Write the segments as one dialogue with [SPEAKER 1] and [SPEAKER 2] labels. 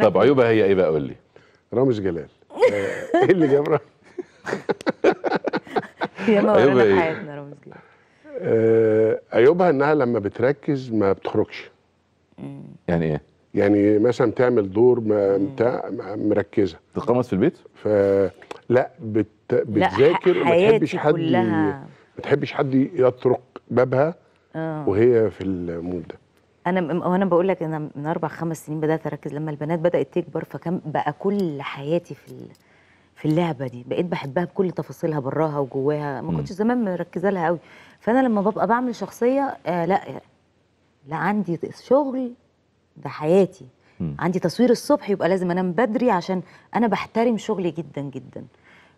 [SPEAKER 1] طب عيوبها هي ايه بقى قول لي رامز جلال آه، ايه اللي جاب رامز
[SPEAKER 2] هي مولانا إيه؟ حياتنا رامز جلال
[SPEAKER 1] آه، عيوبها انها لما بتركز ما بتخرجش يعني ايه يعني مثلا تعمل دور ما بتاع مركزه تقمص في البيت ف لا بت... بتذاكر وما تحبش حد ما تحبش حد يطرق بابها آه. وهي في المود ده
[SPEAKER 2] انا وانا بقول لك انا من اربع خمس سنين بدات اركز لما البنات بدات تكبر فكان بقى كل حياتي في في اللعبه دي بقيت بحبها بكل تفاصيلها براها وجواها ما كنتش زمان مركزه لها قوي فانا لما ببقى بعمل شخصيه آه لا لا عندي شغل ده حياتي م. عندي تصوير الصبح يبقى لازم انام بدري عشان انا بحترم شغلي جدا جدا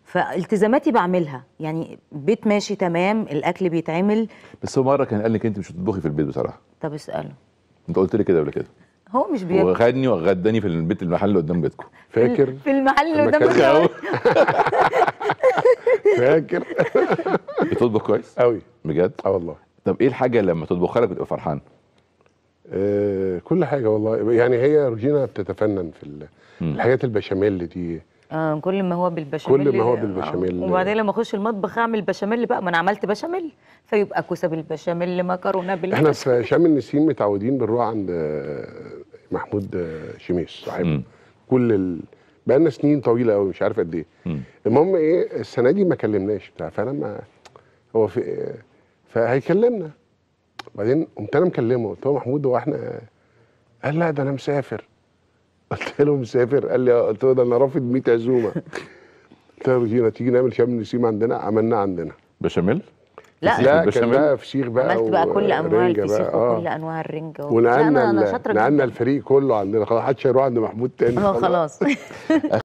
[SPEAKER 2] فالتزاماتي بعملها يعني بيت ماشي تمام الاكل بيتعمل بس هو مره كان
[SPEAKER 1] قال لك انت مش بتطبخي في البيت بصراحه طب اساله انت قلت لي كده قبل كده هو مش بياكل وخدني وغداني في البيت المحل اللي قدام بيتكم فاكر في
[SPEAKER 2] المحل اللي قدام بيتكم
[SPEAKER 1] فاكر بتطبخ كويس قوي بجد اه والله طب ايه الحاجه لما تطبخها لك بتبقى فرحان آه، كل حاجه والله يعني هي روجينا بتتفنن في الحاجات البشاميل دي
[SPEAKER 2] آه كل ما هو بالبشاميل كل ما هو بالبشاميل آه. وبعدين لما اخش المطبخ اعمل بشاميل بقى ما انا عملت بشاميل فيبقى كوسه بالبشاميل مكرونه بالبشاميل احنا
[SPEAKER 1] في شام النسيم متعودين بنروح عند محمود شميس صاحب كل ال... بقالنا سنين طويله قوي مش عارف قد ايه المهم ايه السنه دي ما كلمناش بتاع فانا ما هو في فهيكلمنا بعدين قمت انا مكلمه قلت له محمود هو احنا قال لا ده انا مسافر قلت له مسافر قال لي آه، قلت له ده انا رافض 100 عزومه قلت له تيجي نعمل شام النسيم عندنا عملنا عندنا بشاميل
[SPEAKER 2] لا لا كان بقى
[SPEAKER 1] شيخ بقى عملت بقى كل انواع الفسيخ وكل آه.
[SPEAKER 2] انواع الرنجه و...
[SPEAKER 1] الفريق كله عندنا خلاص محدش هيروح عند محمود تاني آه، خلاص